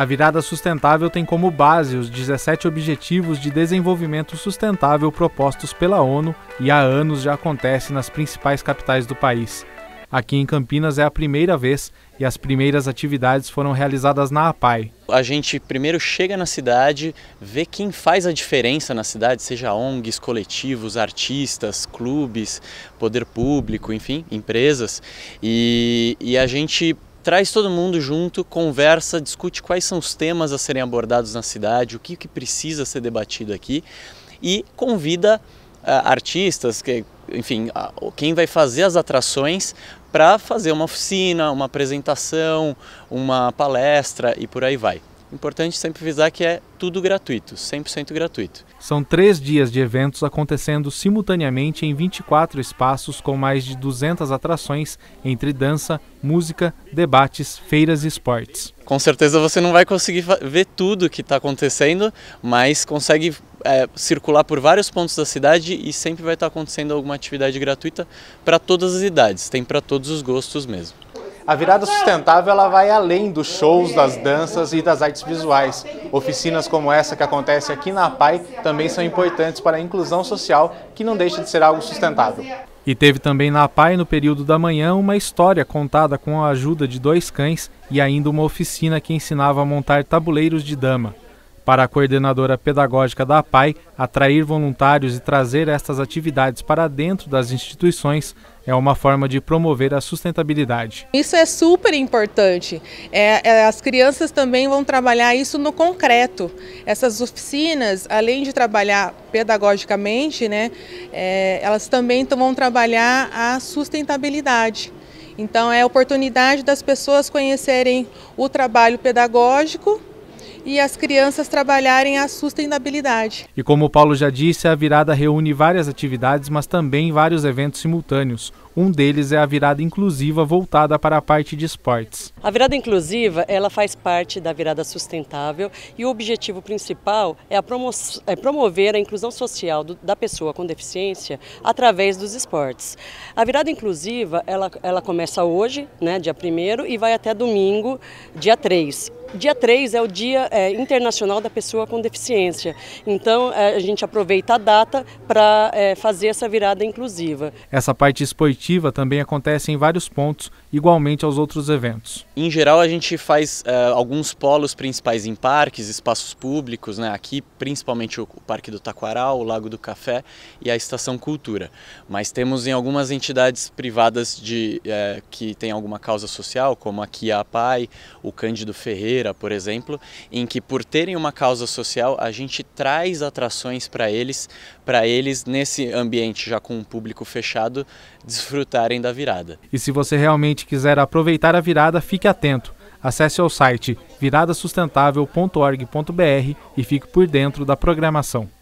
A virada sustentável tem como base os 17 Objetivos de Desenvolvimento Sustentável propostos pela ONU e há anos já acontece nas principais capitais do país. Aqui em Campinas é a primeira vez e as primeiras atividades foram realizadas na APAI. A gente primeiro chega na cidade, vê quem faz a diferença na cidade, seja ONGs, coletivos, artistas, clubes, poder público, enfim, empresas. E, e a gente traz todo mundo junto, conversa, discute quais são os temas a serem abordados na cidade, o que, que precisa ser debatido aqui e convida uh, artistas, que, enfim, ah, quem vai fazer as atrações para fazer uma oficina, uma apresentação, uma palestra e por aí vai. Importante sempre visar que é tudo gratuito, 100% gratuito. São três dias de eventos acontecendo simultaneamente em 24 espaços com mais de 200 atrações entre dança, música, debates, feiras e esportes. Com certeza você não vai conseguir ver tudo que está acontecendo, mas consegue é, circular por vários pontos da cidade e sempre vai estar tá acontecendo alguma atividade gratuita para todas as idades, tem para todos os gostos mesmo. A virada sustentável ela vai além dos shows, das danças e das artes visuais. Oficinas como essa que acontece aqui na PAI também são importantes para a inclusão social, que não deixa de ser algo sustentável. E teve também na PAI, no período da manhã, uma história contada com a ajuda de dois cães e ainda uma oficina que ensinava a montar tabuleiros de dama. Para a coordenadora pedagógica da APAI, atrair voluntários e trazer estas atividades para dentro das instituições é uma forma de promover a sustentabilidade. Isso é super importante. É, é as crianças também vão trabalhar isso no concreto. Essas oficinas, além de trabalhar pedagogicamente, né, é, elas também vão trabalhar a sustentabilidade. Então, é a oportunidade das pessoas conhecerem o trabalho pedagógico e as crianças trabalharem a sustentabilidade. E como o Paulo já disse, a virada reúne várias atividades, mas também vários eventos simultâneos. Um deles é a virada inclusiva voltada para a parte de esportes. A virada inclusiva, ela faz parte da virada sustentável e o objetivo principal é, a promo é promover a inclusão social do, da pessoa com deficiência através dos esportes. A virada inclusiva, ela, ela começa hoje, né, dia 1 e vai até domingo, dia 3. Dia 3 é o Dia é, Internacional da Pessoa com Deficiência. Então, é, a gente aproveita a data para é, fazer essa virada inclusiva. Essa parte esportiva também acontece em vários pontos, igualmente aos outros eventos. Em geral, a gente faz é, alguns polos principais em parques, espaços públicos, né? aqui principalmente o, Parque do Taquaral, o Lago do Café e a Estação Cultura. Mas temos em algumas entidades privadas de, é, que têm alguma causa social, como aqui a PAI, o Cândido Ferreira, feira, por exemplo, em que por terem uma causa social, a gente traz atrações para eles, para eles nesse ambiente já com um público fechado desfrutarem da virada. E se você realmente quiser aproveitar a virada, fique atento. Acesse o site viradasustentável.org.br e fique por dentro da programação.